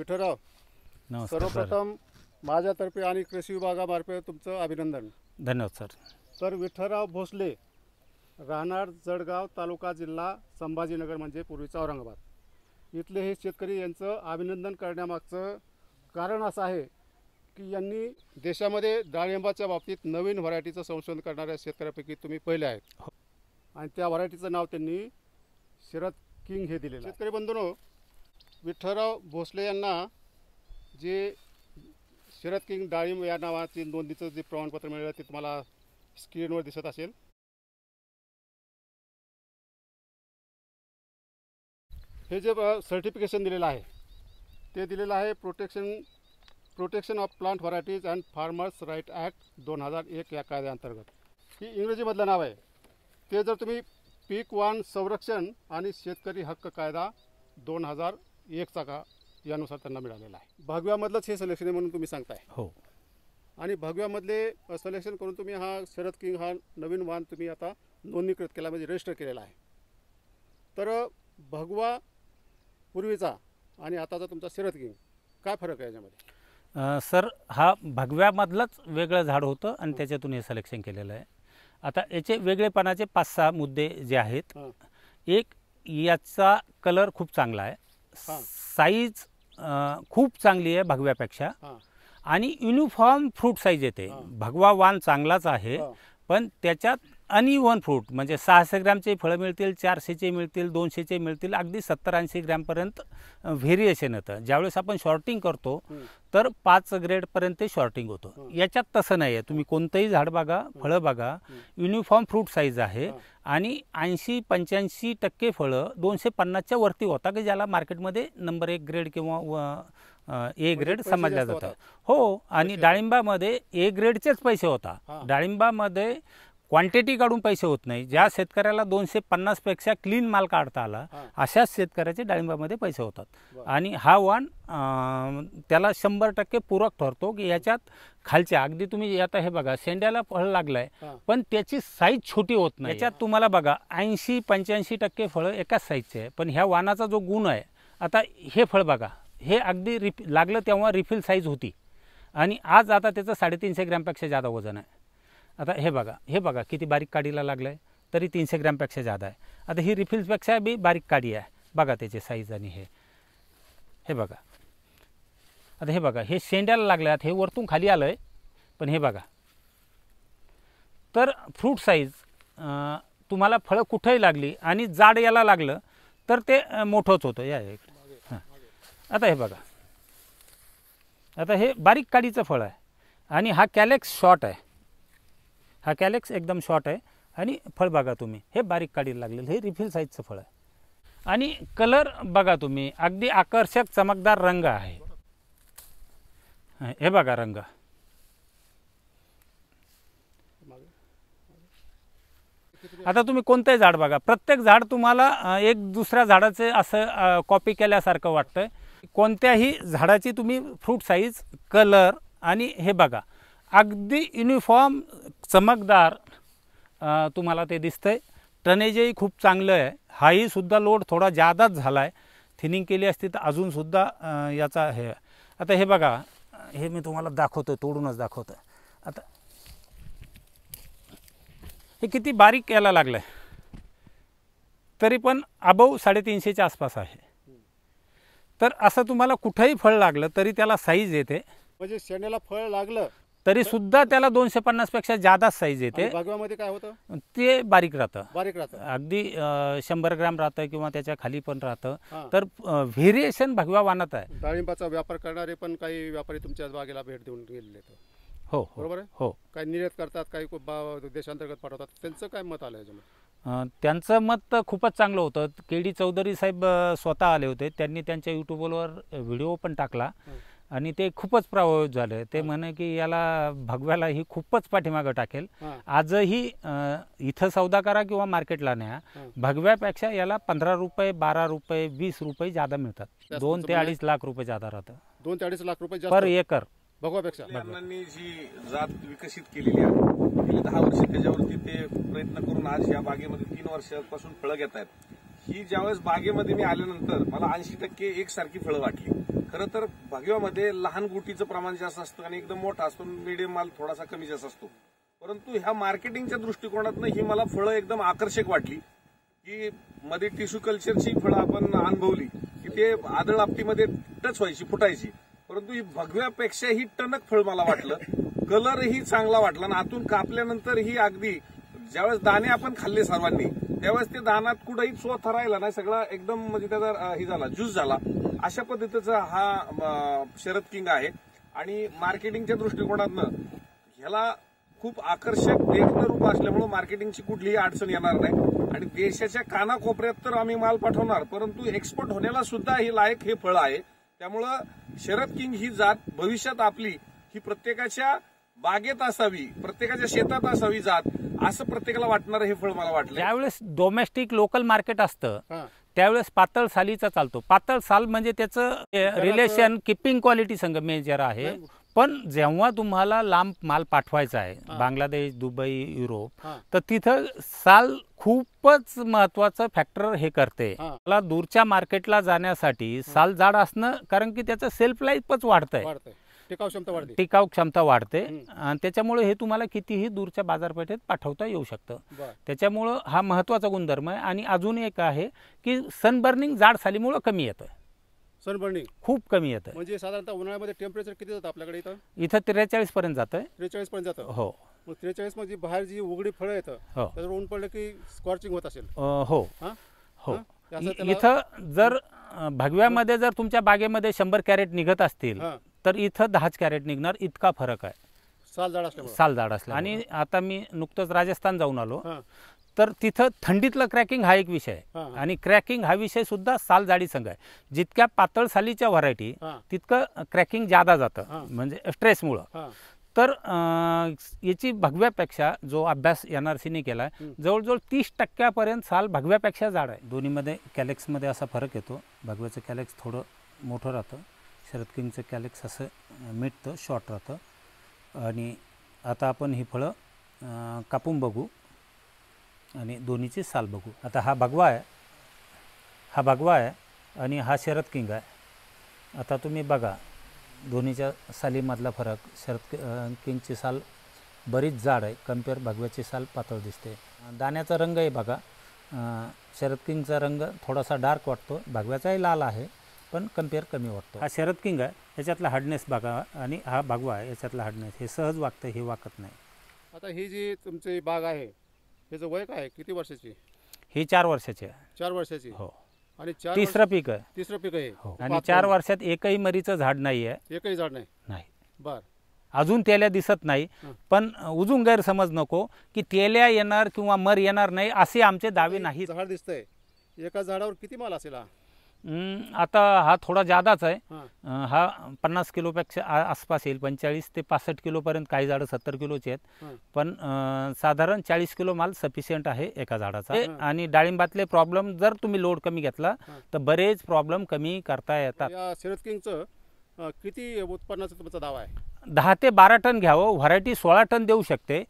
विठ्ठलराव सर्वप्रथम माझ्यातर्फे आणि कृषी विभागामार्फे तुमचं अभिनंदन धन्यवाद सर तर विठ्ठलराव भोसले राहणार जळगाव तालुका जिल्हा संभाजीनगर म्हणजे पूर्वीचा औरंगाबाद इथले हे शेतकरी यांचं अभिनंदन करण्यामागचं कारण असं आहे की यांनी देशामध्ये डाळिंबाच्या बाबतीत नवीन व्हरायटीचं संशोधन करणाऱ्या शेतकऱ्यापैकी तुम्ही पहिले आहेत हो. आणि त्या व्हरायटीचं नाव त्यांनी शरद किंग हे दिलेलं शेतकरी बंधूनो विठ्ठलराव भोसले यांना जे शरद किंग डाळिंब या नावाची नोंदीचं जे प्रमाणपत्र मिळालं ते तुम्हाला स्क्रीनवर दिसत असेल हे जे सर्टिफिकेशन दिलेलं आहे ते दिलेलं आहे protection protection of plant varieties and farmers right act दोन हजार एक या कायद्याअंतर्गत ही इंग्रजीमधलं नाव आहे ते जर तुम्ही पीक वन संरक्षण आणि शेतकरी हक्क कायदा दोन हजार एक चाका यानुसार त्यांना मिळालेला आहे भगव्यामधलंच हे सिलेक्शन आहे म्हणून तुम्ही सांगताय हो आणि भगव्यामधले सिलेक्शन करून तुम्ही हा शरद किंग हा नवीन वाहन तुम्ही आता नोंदणीकृत केला म्हणजे रजिस्टर केलेला आहे तर भगवा पूर्वीचा आणि आताचा तुमचा शरद किंग काय फरक आहे याच्यामध्ये सर हा भगव्यामधलंच वेगळं झाड होतं आणि त्याच्यातून हे सिलेक्शन केलेलं आहे आता याचे वेगळेपणाचे पाच सहा मुद्दे जे आहेत एक याचा कलर खूप चांगला आहे साईज खूप चांगली आहे भगव्यापेक्षा आणि युनिफॉर्म फ्रूट साईज येते भगवा वान चांगलाच आहे पण त्याच्यात आणि वन फ्रूट म्हणजे सहाशे ग्रॅमचे फळं मिळतील चारशेचे मिळतील दोनशेचे मिळतील अगदी सत्तर ऐंशी ग्रॅमपर्यंत व्हेरिएशन येतं ज्यावेळेस आपण शॉर्टिंग करतो तर पाच ग्रेडपर्यंत शॉर्टिंग होतं याच्यात तसं नाही आहे तुम्ही कोणतंही झाड बघा फळं बघा युनिफॉर्म फ्रूट साईज आहे आणि ऐंशी पंच्याऐंशी टक्के फळं दोनशे पन्नासच्या वरती होता की ज्याला मार्केटमध्ये नंबर एक ग्रेड किंवा ए ग्रेड म्हणजे समजल्या जातं हो आणि डाळिंबामध्ये ए ग्रेडचेच पैसे होता डाळिंबामध्ये क्वांटिटी काढून पैसे होत नाही ज्या शेतकऱ्याला दोनशे पन्नासपेक्षा क्लीन माल काढता आला अशाच शेतकऱ्याचे डाळिंबामध्ये पैसे होतात आणि हा वाण त्याला शंभर टक्के पूरक ठरतो की याच्यात खालच्या अगदी तुम्ही आता हे बघा शेंड्याला फळ लागलं आहे पण त्याची साईज छोटी होत नाही याच्यात तुम्हाला बघा ऐंशी पंच्याऐंशी टक्के फळं एकाच साईजचे आहे पण ह्या वाणाचा जो गुण आहे आता हे फळ बघा हे अगदी रिफ लागलं तेव्हा रिफिल साईज होती आणि आज आता त्याचं साडेतीनशे ग्रॅमपेक्षा जादा वजन आहे आता हे बघा हे बघा किती बारीक काडीला लागलं आहे तरी तीनशे ग्रॅमपेक्षा जादा आहे आता ही रिफिल्सपेक्षा बी बारीक काडी आहे बघा त्याचे साईज आणि हे हे बघा आता हे बघा हे शेंड्याला लागले आहेत हे वरतून खाली आलं आहे पण हे बघा तर फ्रूट साईज तुम्हाला फळं कुठंही लागली आणि जाड याला लागलं तर ते मोठंच होतं या इकडे हां आता हे बघा आता हे बारीक काडीचं फळ आहे आणि हा कॅलेक्स शॉर्ट आहे हा कॅलेक्स एकदम शॉर्ट आहे आणि फळ बघा तुम्ही हे बारीक काढीला लागलेलं हे रिफिल साईजचं फळ आहे आणि कलर बघा तुम्ही अगदी आकर्षक चमकदार रंग आहे हे बघा रंग आता तुम्ही कोणतंही झाड बघा प्रत्येक झाड तुम्हाला एक दुसऱ्या झाडाचे असं कॉपी केल्यासारखं वाटतंय कोणत्याही झाडाची तुम्ही फ्रूट साईज कलर आणि हे बघा अगदी युनिफॉर्म चमकदार तुम्हाला ते दिसतंय टनेजही खूप चांगलं आहे हाही सुद्धा लोड थोडा जादाच झाला आहे थिनिंग केली असती तर अजूनसुद्धा याचा हे आता हे बघा हे मी तुम्हाला दाखवतो तोडूनच दाखवतो आता हे किती बारीक यायला लागलं आहे तरी पण अबव साडेतीनशेच्या आसपास आहे तर असं तुम्हाला कुठंही फळ लागलं तरी त्याला साईज येते म्हणजे शेण्याला फळ लागलं तरी सुद्धा त्याला दोनशे पन्नास पेक्षा जादा साईज येते मध्ये काय होतं ते बारीक राहतं बारीक राहतं अगदी शंभर ग्राम राहतं किंवा त्याच्या खाली पण राहतं तर व्हेरिएशन भगव्या वानात आहे डाळिंबाचा व्यापार करणारे पण काही व्यापारी तुमच्या बागेला भेट देऊन गेलेले हो, हो बरोबर आहे हो काही निर्यात करतात काही देशांतर्गत पाठवतात त्यांचं काय मत आलं याच्यामध्ये त्यांचं मत खूपच चांगलं होतं केडी चौधरी साहेब स्वतः आले होते त्यांनी त्यांच्या वर व्हिडिओ पण टाकला आणि ते खूपच प्रभावित झालं ते म्हणे की याला भगव्याला ही खूपच पाठीमागं टाकेल आजही इथं सौदा करा किंवा मार्केटला न्या भगव्यापेक्षा याला पंधरा रुपये बारा रुपये वीस रुपये जादा मिळतात दोन ते म्हणजे अडीच लाख रुपये जादा राहतं दोन ते अडीच लाख रुपये पर एकर जी जात विकसित केलेली आहे दहा वर्ष त्याच्यावरती ते प्रयत्न करून आज या बागेमध्ये तीन वर्षापासून फळं घेत आहेत ही ज्यावेळेस बागेमध्ये मी आल्यानंतर मला ऐंशी टक्के एकसारखी फळं वाटली खरं तर भगव्यामध्ये लहान गोटीचं प्रमाण जास्त असतं आणि एकदम मोठा असतो मीडियम माल थोडासा कमी जास्त असतो परंतु ह्या मार्केटिंगच्या दृष्टिकोनातनं ही मला फळं एकदम आकर्षक वाटली की मध्ये टिश्यू कल्चरची फळं आपण अनुभवली की ते आदळ आपटीमध्ये टच व्हायची फुटायची परंतु ही भगव्यापेक्षा ही टणक फळ मला वाटलं कलरही चांगला वाटला आणि आतून कापल्यानंतर ही अगदी ज्यावेळेस दाणे आपण खाल्ले सर्वांनी त्यावेळेस ते दानात कुठंही चोथ राहिला नाही सगळा एकदम म्हणजे त्याचा हे झाला ज्यूस झाला अशा पद्धतीचा हा शरद किंग आहे आणि मार्केटिंगच्या दृष्टिकोनातनं ह्याला खूप आकर्षक देखणं रूप असल्यामुळे मार्केटिंगची कुठलीही अडचण येणार नाही आणि देशाच्या कानाकोपऱ्यात तर आम्ही माल पाठवणार परंतु एक्सपोर्ट होण्याला सुद्धा हे लायक हे फळ आहे त्यामुळं शरद किंग ही जात भविष्यात आपली ही प्रत्येकाच्या बागेत असावी प्रत्येकाच्या शेतात असावी जात असं प्रत्येकाला वाटणारं हे फळ मला वाटलं ज्यावेळेस डोमेस्टिक लोकल मार्केट असतं त्यावेळेस पातळ सालीचा चालतो पातळ साल म्हणजे त्याचं रिलेशन किपिंग क्वालिटी संघ मेजर आहे पण जेव्हा तुम्हाला लांब माल पाठवायचा आहे बांगलादेश दुबई युरोप तर तिथं साल खूपच महत्वाचं फॅक्टर हे करते मला दूरच्या मार्केटला जाण्यासाठी साल जाड असणं कारण की त्याचं सेल्फ लाईफच वाढतंय टिकाऊ क्षमता वाढते टिकाऊ क्षमता वाढते आणि त्याच्यामुळे हे तुम्हाला कितीही दूरच्या बाजारपेठेत पाठवता येऊ शकतं त्याच्यामुळं हा महत्त्वाचा गुणधर्म आहे आणि अजून एक आहे की सनबर्निंग जाड सालीमुळं कमी येतं सनबर्निंग खूप कमी येतं म्हणजे साधारणतः उन्हाळ्यामध्ये टेम्परेचर किती जातं आपल्याकडे इथं इथं त्रेचाळीस पर्यंत जातं त्रेचाळीस पर्यंत जातं हो मग त्रेचाळीस मध्ये बाहेर जी उघडी फळं येतं हो. त्याच्यावर ऊन पडलं की स्कॉर्चिंग होत असेल हो हो इथं जर भगव्यामध्ये जर तुमच्या बागेमध्ये शंभर कॅरेट निघत असतील तर इथं दहाच कॅरेट निघणार इतका फरक आहे साल जाड असल्यामुळे साल जाड असला आणि आता मी नुकतंच राजस्थान जाऊन आलो तर तिथं थंडीतलं क्रॅकिंग हा एक विषय आहे आणि क्रॅकिंग हा विषय सुद्धा साल जाडी संघ आहे जितक्या पातळ सालीच्या व्हरायटी तितकं क्रॅकिंग जादा जातं म्हणजे स्ट्रेसमुळं तर याची भगव्यापेक्षा जो अभ्यास एन आर सीने केला आहे जवळजवळ तीस टक्क्यापर्यंत साल भगव्यापेक्षा जाड आहे दोन्हीमध्ये कॅलेक्समध्ये असा फरक येतो भगव्याचं कॅलेक्स थोडं मोठं राहतं शरद किंगचं कॅलेक्स असं मिटतं शॉर्ट राहतं आणि आता आपण ही फळं कापून बघू आणि दोन्हीची साल बघू आता हा भगवा आहे हा भगवा आहे आणि हा शरद किंग आहे आता तुम्ही बघा दोन्हीच्या सालीमधला फरक शरद किंगची साल बरीच जाड आहे कम्पेअर भगव्याची साल पातळ दिसते दाण्याचा रंगही बघा शरद किंगचा रंग थोडासा डार्क वाटतो भगव्याचाही लाल आहे पण कम्पेअर कमी वाटतो हा शरद किंग आहे याच्यातला हार्डनेस बागा आणि हा भागवा आहे याच्यातला हार्डनेस हे सहज वागतं हे वाकत नाही आता ही जी तुमची बाग आहे ह्याचं वय काय किती वर्षाची हे चार वर्षाचे आहे चार वर्षाची हो आणि तिसरं पीक आहे तिसरं पीक आहे हो. आणि चार वर्षात एकही मरीचं झाड नाही आहे एकही झाड नाही नाही बर अजून तेल्या दिसत नाही पण उजून गैरसमज नको की तेल्या येणार किंवा मर येणार नाही असे आमचे दावे नाही झाड दिसतंय एका झाडावर किती माल असेल हा आता हा थोडा जादाच आहे हा पन्नास किलोपेक्षा आसपास येईल पंचेचाळीस ते पासष्ट किलोपर्यंत काही झाडं सत्तर किलोचे आहेत पण साधारण चाळीस किलो माल सफिशियंट आहे एका झाडाचा आणि डाळिंबातले प्रॉब्लेम जर तुम्ही लोड कमी घेतला तर बरेच प्रॉब्लेम कमी करता येतात किती उत्पन्नाचा तुमचा दावा आहे दहा ते बारा टन घ्यावं व्हरायटी सोळा टन देऊ शकते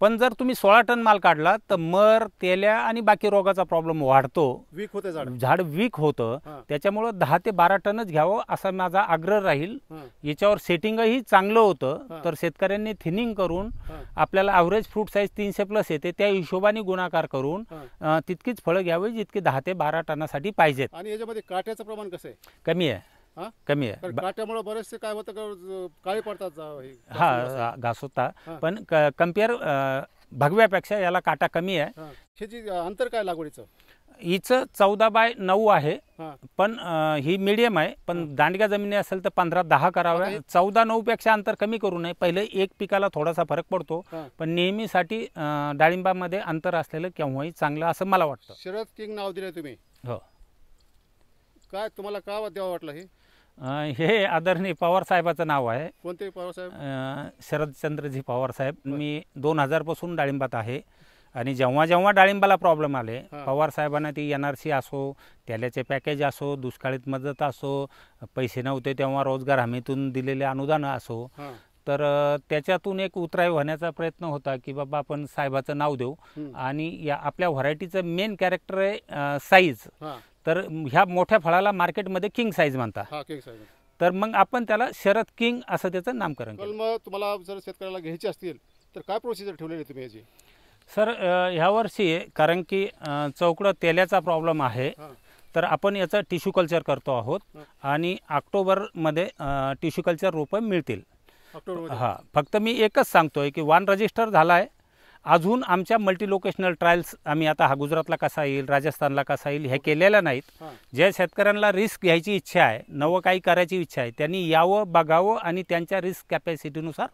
पण जर तुम्ही सोळा टन माल काढला तर मर तेल्या आणि बाकी रोगाचा प्रॉब्लेम वाढतो वीक होते झाड वीक होतं त्याच्यामुळं दहा ते बारा टनच घ्यावं असा माझा आग्रह राहील याच्यावर सेटिंगही चांगलं होतं तर शेतकऱ्यांनी थिनिंग करून आपल्याला ॲव्हरेज फ्रूट साईज तीनशे प्लस येते त्या हिशोबाने गुणाकार करून तितकीच फळं घ्यावी जितकी दहा ते बारा टनासाठी पाहिजेत आणि याच्यामध्ये काट्याचं प्रमाण कसं आहे कमी आहे कमी आहे बरेचसे काय होतं पडतात हा घास होता पण कम्पेअर भगव्यापेक्षा याला काटा कमी आहे अंतर काय लागवडीचं हिच चौदा बाय नऊ आहे पण ही मिडियम आहे पण दांडग्या जमिनी असेल तर पंधरा दहा कराव्या चौदा नऊ पेक्षा अंतर कमी करू नये पहिले एक पिकाला थोडासा फरक पडतो पण नेहमीसाठी डाळिंबामध्ये अंतर असलेलं केव्हाही चांगलं असं मला वाटतं शरद किंग नाव दिलं तुम्ही हो काय तुम्हाला का द्यावा वाटलं हे हे आदरणीय पवार साहेबाचं नाव आहे कोणते पवार साहेब शरदचंद्रजी पवार साहेब मी दोन हजारपासून डाळिंबात आहे आणि जेव्हा जेव्हा डाळिंबाला प्रॉब्लेम आले पवार साहेबांना ती एन आर सी असो त्याल्याचे पॅकेज असो दुष्काळीत मदत असो पैसे नव्हते तेव्हा रोजगार हमीतून दिलेले अनुदान असो तर त्याच्यातून एक उतराय होण्याचा प्रयत्न होता की बाबा आपण साहेबाचं नाव देऊ आणि या आपल्या व्हरायटीचं मेन कॅरेक्टर आहे साईज तर ह्या मोठ्या फळाला मार्केटमध्ये किंग साईज म्हणतात तर मग आपण त्याला शरद किंग असं त्याचं नामकरण मग तुम्हाला जर शेतकऱ्याला घ्यायची असतील तर काय प्रोसिजर ठेवलेली तुम्ही याची सर ह्या वर्षी कारण की चौकडं तेल्याचा प्रॉब्लेम आहे तर आपण याचं टिश्यू कल्चर करतो आहोत आणि ऑक्टोबरमध्ये टिश्यू कल्चर रोपं मिळतील हां हा फक्त मी एकच सांगतोय की वन रजिस्टर झाला आहे अजून आमच्या मल्टीलोकेशनल ट्रायल्स आम्ही आता हा गुजरातला कसा येईल राजस्थानला कसा येईल हे केलेल्या नाहीत ज्या शेतकऱ्यांना रिस्क घ्यायची इच्छा आहे नवं काही करायची इच्छा आहे त्यांनी यावं बघावं आणि त्यांच्या रिस्क कॅपॅसिटीनुसार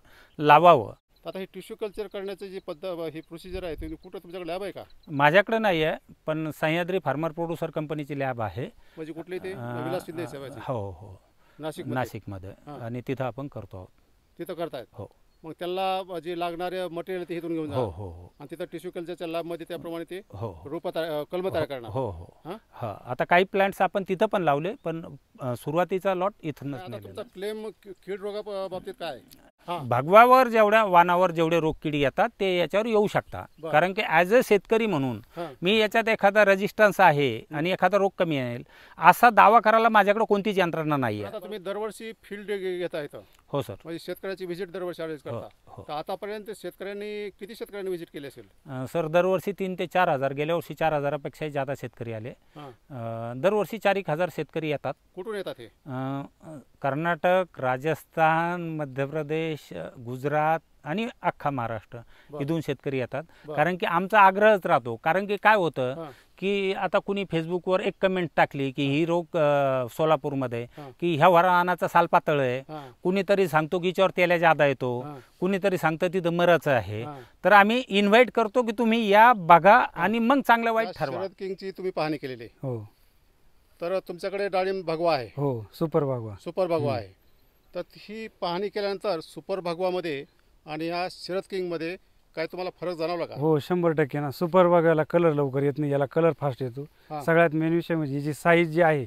लावावं आता हे टिश्यू कल्चर करण्याचं जे पद्धत हे प्रोसिजर आहे ते कुठं तुमच्याकडे लॅब आहे का माझ्याकडे नाही आहे पण सह्याद्री फार्मर प्रोड्युसर कंपनीची लॅब आहे म्हणजे कुठली ते हो हो नाशिक नाशिकमध्ये आणि तिथं आपण करतो आहोत तिथं करतायत हो मग त्याला जे लागणारे मटेरियल ते इथून घेऊन जा हो हो, हो. आणि तिथं टिश्यू कल्चरच्या लॅबमध्ये त्याप्रमाणे ते हो, हो. रोप कलम तयार हो, करणार हो हो हा आता काही प्लांट्स आपण तिथं पण लावले पण सुरुवातीचा लॉट इथून तुमचा क्लेम कीड रोगा बाबतीत काय भगवावर जेवढ्या वानावर जेवढे रोग किडी येतात ते याच्यावर येऊ शकतात कारण की ऍज अ शेतकरी म्हणून मी याच्यात एखादा रेजिस्टन्स आहे आणि एखादा रोग कमी येईल असा दावा करायला माझ्याकडे कोणतीच यंत्रणा नाही आहे तुम्ही दरवर्षी फील्ड घेता आहे हो सर म्हणजे शेतकऱ्याची व्हिजिट दरवर्षी आयोजित हो, हो. आतापर्यंत शेतकऱ्यांनी किती शेतकऱ्यांनी व्हिजिट केली असेल सर दरवर्षी तीन ते चार हजार गेल्या वर्षी चार हजारापेक्षा जादा शेतकरी आले दरवर्षी चार एक हजार शेतकरी येतात कुठून येतात हे कर्नाटक राजस्थान मध्य प्रदेश गुजरात आणि अख्खा महाराष्ट्र इथून शेतकरी येतात कारण की आमचा आग्रहच राहतो कारण की काय होतं की आता कुणी फेसबुकवर एक कमेंट टाकली की ही रोग सोलापूरमध्ये की ह्या वरानाचा साल पातळ आहे कुणीतरी सांगतो की हिच्यावर तेला जादा येतो कुणीतरी सांगतं तिथं मरच आहे तर आम्ही इन्व्हाइट करतो की तुम्ही या बघा आणि मग चांगलं वाईट ठरवा किंगची तुम्ही पाहणी केलेली हो तर तुमच्याकडे डाळिंब भगवा आहे हो सुपर भगवा सुपर भगवा आहे तर ही पाहणी केल्यानंतर सुपर भगवामध्ये आणि या शरद किंगमध्ये काय तुम्हाला फरक जाणवला का हो शंभर टक्के ना सुपर भगवाला कलर लवकर येत नाही याला कलर फास्ट येतो सगळ्यात मेन विषय म्हणजे जी साईज जी आहे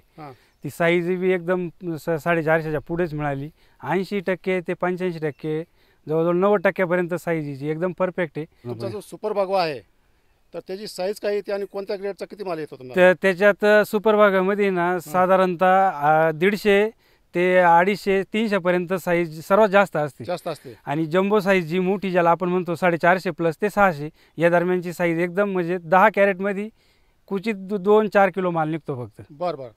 ती साईज बी एकदम साडेचारशेच्या पुढेच मिळाली ऐंशी टक्के ते पंच्याऐंशी टक्के जवळजवळ नव्वद टक्क्यापर्यंत साईज जी एकदम परफेक्ट आहे जो सुपर भागवा आहे तर त्याची साईज काय येते आणि कोणत्या ग्रेडचा किती माल येतो त्याच्यात सुपर भागामध्ये ना साधारणतः दीडशे ते अडीचशे तीनशेपर्यंत साईज सर्वात जास्त असते जास्त असते आणि जम्बो साईज जी मोठी ज्याला आपण म्हणतो साडेचारशे प्लस ते सहाशे या दरम्यानची साईज एकदम म्हणजे दहा कॅरेटमध्ये कुचित दोन चार किलो माल निघतो फक्त बरं बरं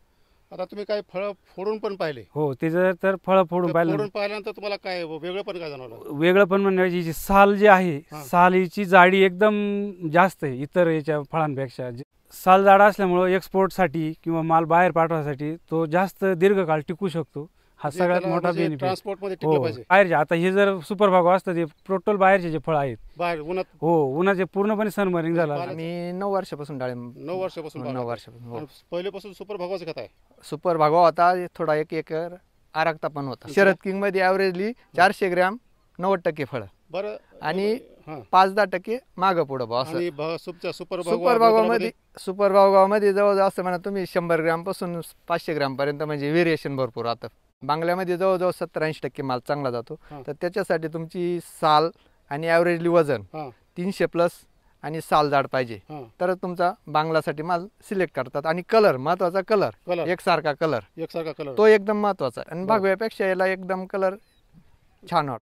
आता तुम्ही काय फळं फोडून पण पाहिले हो ते जर तर फळं फोडून पाहिलं फोडून पाहिल्यानंतर तुम्हाला काय वेगळं पण काय जाणवलं वेगळं पण म्हणजे जी साल जी आहे सालीची जाडी एकदम जास्त आहे इतर याच्या फळांपेक्षा सालजाड असल्यामुळं एक्सपोर्टसाठी किंवा माल बाहेर पाठवायसाठी तो जास्त दीर्घकाळ टिकू शकतो हा म्हणजे सगळ्यात मोठा बेनिफिट म्हणजे हो बाहेरचे आता हे जर सुपर भागो असतं ते टोटल बाहेरचे जे फळ आहेत हो उन्हाचे पूर्णपणे सनमरिंग झालं मी नऊ वर्षापासून डाळिंब नऊ वर्षापासून नऊ वर्षापासून सुपर भागवाच घेत आहे सुपर भागवा होता थोडा एक एकर आरागता पण होता शरद किंग मध्ये ऍव्हरेजली चारशे ग्रॅम नव्वद टक्के फळ बरं आणि पाच दहा टक्के मागं पुढं भाव असं सुपर भागामध्ये सुपर भागामध्ये जवळजवळ असं म्हणा तुम्ही शंभर ग्राम पासून पाचशे ग्रॅम पर्यंत म्हणजे व्हेरिएशन भरपूर आता बांगल्यामध्ये जवळजवळ सत्तर ऐंशी टक्के माल चांगला जातो तर त्याच्यासाठी तुमची साल आणि ॲव्हरेजली वजन तीनशे प्लस आणि साल जाड पाहिजे तर तुमचा बांगलासाठी माल सिलेक्ट करतात आणि कलर महत्वाचा कलर एकसारखा कलर एकसारखा कलर तो एकदम महत्वाचा आणि भागव्यापेक्षा याला एकदम कलर छान वाटतो